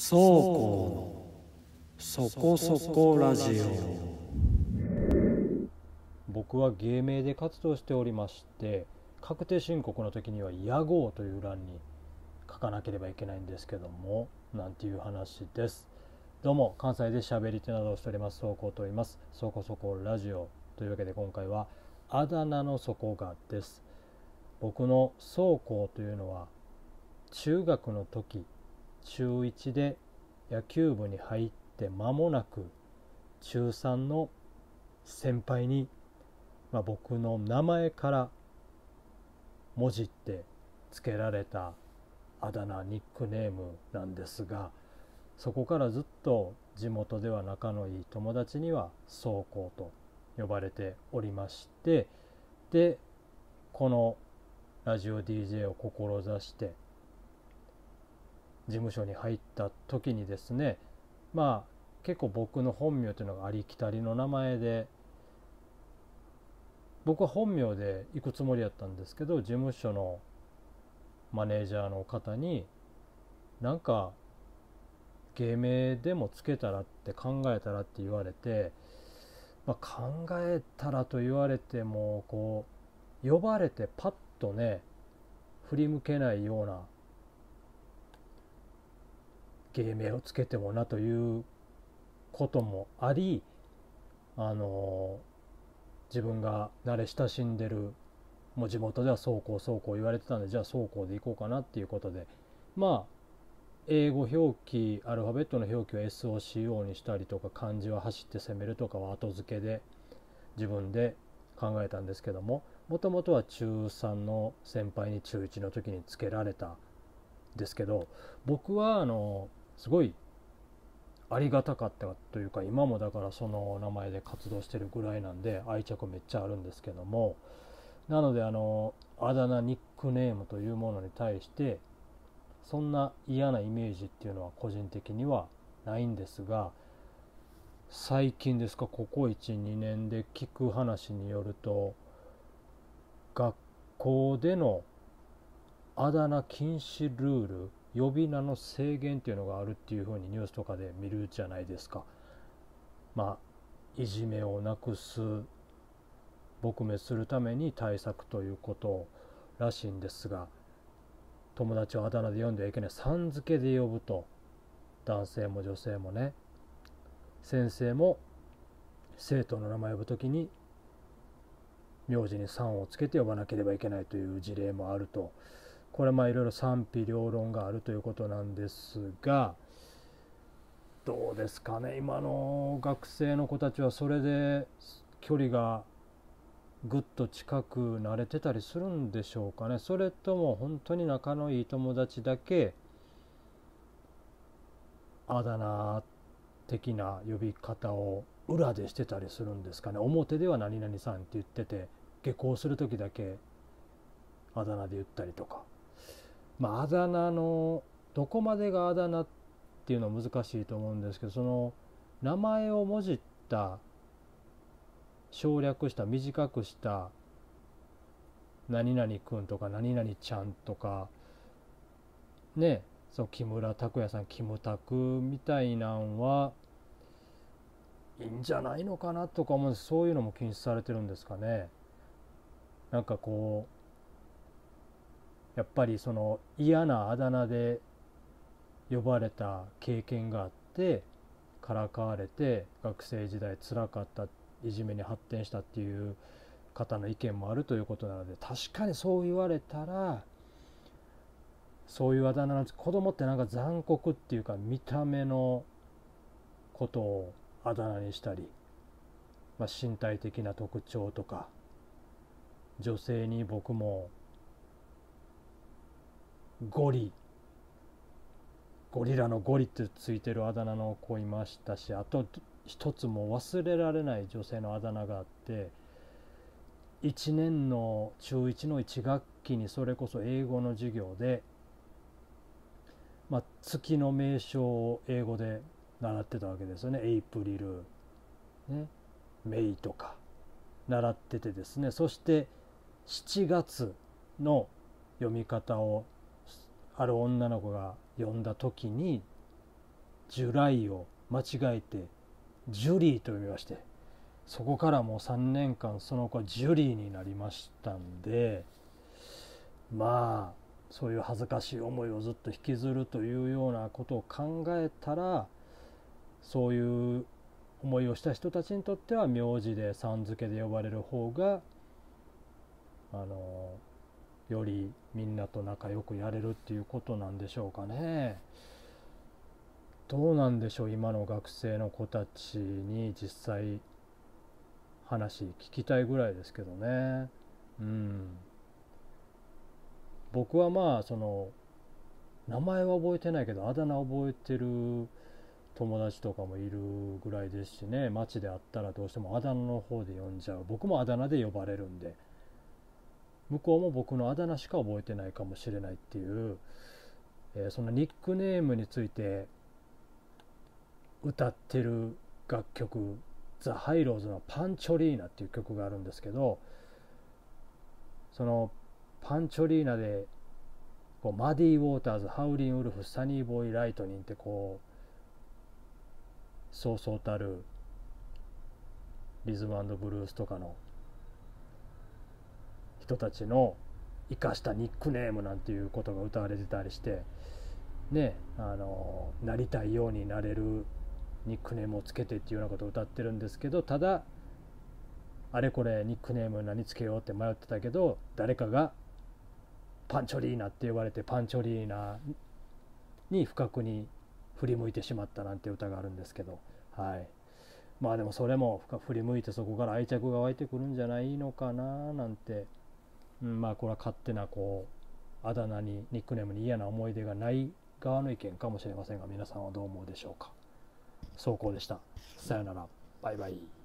そうこそこそこラジオ僕は芸名で活動しておりまして確定申告の時には「屋号」という欄に書かなければいけないんですけどもなんていう話ですどうも関西で喋り手などをしておりますそうといいますそこそこラジオというわけで今回はあだ名の底がです僕の倉庫というのは中学の時中1で野球部に入って間もなく中3の先輩に、まあ、僕の名前から文字って付けられたあだ名ニックネームなんですがそこからずっと地元では仲のいい友達には「走行」と呼ばれておりましてでこのラジオ DJ を志して事務所に入った時にですねまあ結構僕の本名というのがありきたりの名前で僕は本名で行くつもりやったんですけど事務所のマネージャーの方になんか芸名でもつけたらって考えたらって言われて、まあ、考えたらと言われてもこう呼ばれてパッとね振り向けないような芸名をつけてもなということもありあの自分が慣れ親しんでるもう地元ではそうこうそうこう言われてたんでじゃあそうこうでいこうかなっていうことでまあ英語表記アルファベットの表記を SOCO にしたりとか漢字は走って攻めるとかは後付けで自分で考えたんですけどももともとは中3の先輩に中1の時につけられたですけど僕はあのすごいありがたかったというか今もだからその名前で活動してるぐらいなんで愛着めっちゃあるんですけどもなのであのあだ名ニックネームというものに対してそんな嫌なイメージっていうのは個人的にはないんですが最近ですかここ12年で聞く話によると学校でのあだ名禁止ルール呼び名の制限っていうのがあるっていうふうにニュースとかで見るじゃないですか。まあ、いじめをなくす撲滅するために対策ということらしいんですが友達をあだ名で呼んではいけないさん付けで呼ぶと男性も女性もね先生も生徒の名前を呼ぶ時に名字に「さん」をつけて呼ばなければいけないという事例もあると。これまあいろいろ賛否両論があるということなんですがどうですかね今の学生の子たちはそれで距離がぐっと近くなれてたりするんでしょうかねそれとも本当に仲のいい友達だけあだ名的な呼び方を裏でしてたりするんですかね表では「何々さん」って言ってて下校する時だけあだ名で言ったりとかまあ、あだ名のどこまでがあだ名っていうのは難しいと思うんですけどその名前をもじった省略した短くした何々くんとか何々ちゃんとかねそう木村拓哉さんキムタクみたいなんはいいんじゃないのかなとか思うんですそういうのも禁止されてるんですかねなんかこうやっぱりその嫌なあだ名で呼ばれた経験があってからかわれて学生時代つらかったいじめに発展したっていう方の意見もあるということなので確かにそう言われたらそういうあだ名なんです子供ってなんか残酷っていうか見た目のことをあだ名にしたり、まあ、身体的な特徴とか女性に僕もゴリゴリラのゴリってついてるあだ名の子いましたしあと一つも忘れられない女性のあだ名があって1年の中1の1学期にそれこそ英語の授業で、まあ、月の名称を英語で習ってたわけですよねエイプリル、ね、メイとか習っててですねそして7月の読み方をある女の子が呼んだ時に「ジュライ」を間違えて「ジュリー」と呼びましてそこからもう3年間その子はジュリーになりましたんでまあそういう恥ずかしい思いをずっと引きずるというようなことを考えたらそういう思いをした人たちにとっては名字でさん付けで呼ばれる方があのよりみんなと仲良くやれるっていうことなんでしょうかね。どうなんでしょう今の学生の子たちに実際話聞きたいぐらいですけどね。うん、僕はまあその名前は覚えてないけどあだ名覚えてる友達とかもいるぐらいですしね街で会ったらどうしてもあだ名の方で呼んじゃう僕もあだ名で呼ばれるんで向こうも僕のあだ名しか覚えてないかもしれないっていう、えー、そのニックネームについて歌ってる楽曲ザ・ハイローズの「パンチョリーナ」っていう曲があるんですけどそのパンチョリーナでこうマディ・ウォーターズハウリン・ウルフサニーボーイ・ライトニンってこうそうそうたるリズムブルースとかの人たちの生かしたニックネームなんていうことが歌われてたりしてねあのなりたいようになれるニックネームをつけてっていうようなことを歌ってるんですけどただあれこれニックネーム何つけようって迷ってたけど誰かがパンチョリーナって言われてパンチョリーナに不覚に振り向いてしまったなんて歌があるんですけどはいまあでもそれも振り向いてそこから愛着が湧いてくるんじゃないのかななんてうん、まあこれは勝手なこうあだ名にニックネームに嫌な思い出がない側の意見かもしれませんが皆さんはどう思うでしょうか。走行でした。さよなら。バイバイ。